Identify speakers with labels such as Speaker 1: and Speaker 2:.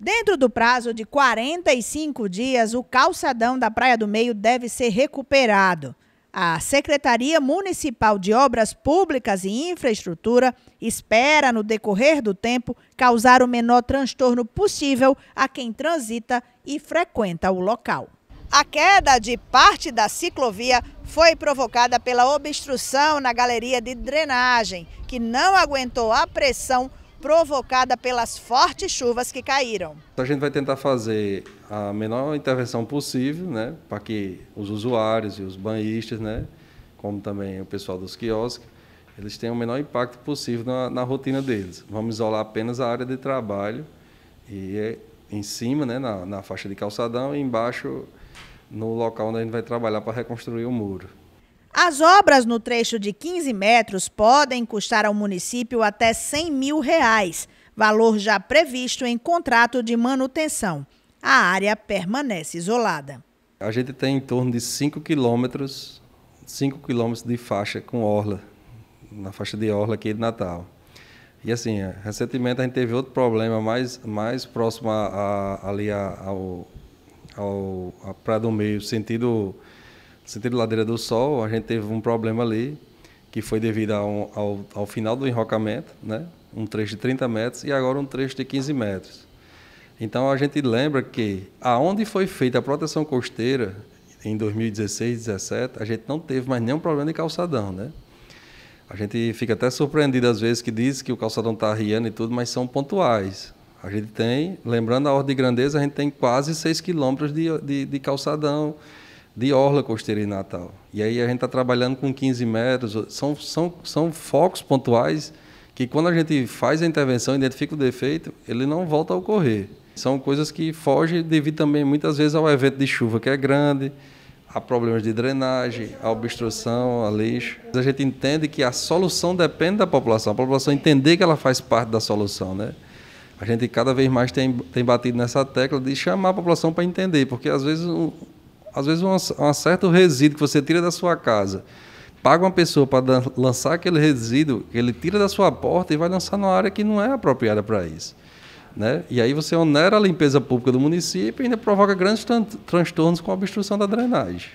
Speaker 1: Dentro do prazo de 45 dias, o calçadão da Praia do Meio deve ser recuperado. A Secretaria Municipal de Obras Públicas e Infraestrutura espera, no decorrer do tempo, causar o menor transtorno possível a quem transita e frequenta o local. A queda de parte da ciclovia foi provocada pela obstrução na galeria de drenagem, que não aguentou a pressão provocada pelas fortes chuvas que caíram.
Speaker 2: A gente vai tentar fazer a menor intervenção possível, né, para que os usuários e os banhistas, né, como também o pessoal dos quiosques, eles tenham o menor impacto possível na, na rotina deles. Vamos isolar apenas a área de trabalho e é em cima, né, na, na faixa de calçadão, e embaixo no local onde a gente vai trabalhar para reconstruir o muro.
Speaker 1: As obras no trecho de 15 metros podem custar ao município até 100 mil reais, valor já previsto em contrato de manutenção. A área permanece isolada.
Speaker 2: A gente tem em torno de 5 quilômetros, 5 quilômetros de faixa com orla, na faixa de orla aqui de Natal. E assim, é, recentemente a gente teve outro problema mais, mais próximo a, a, ali a, ao, ao, à Praia do Meio, sentido sentido Ladeira do Sol, a gente teve um problema ali, que foi devido ao, ao, ao final do enrocamento, né? um trecho de 30 metros e agora um trecho de 15 metros. Então a gente lembra que aonde foi feita a proteção costeira em 2016, 2017, a gente não teve mais nenhum problema de calçadão, né? A gente fica até surpreendido às vezes que diz que o calçadão está riando e tudo, mas são pontuais. A gente tem, lembrando a ordem de grandeza, a gente tem quase 6 quilômetros de, de, de calçadão de orla costeira em Natal. E aí a gente está trabalhando com 15 metros. São, são, são focos pontuais que, quando a gente faz a intervenção, identifica o defeito, ele não volta a ocorrer. São coisas que fogem devido também, muitas vezes, ao evento de chuva que é grande, a problemas de drenagem, a obstrução, a lixo. A gente entende que a solução depende da população. A população entender que ela faz parte da solução, né? A gente cada vez mais tem, tem batido nessa tecla de chamar a população para entender, porque às vezes às vezes, um, um certo resíduo que você tira da sua casa, paga uma pessoa para lançar aquele resíduo, ele tira da sua porta e vai lançar numa área que não é apropriada para isso. Né? E aí você onera a limpeza pública do município e ainda provoca grandes transtornos com a obstrução da drenagem.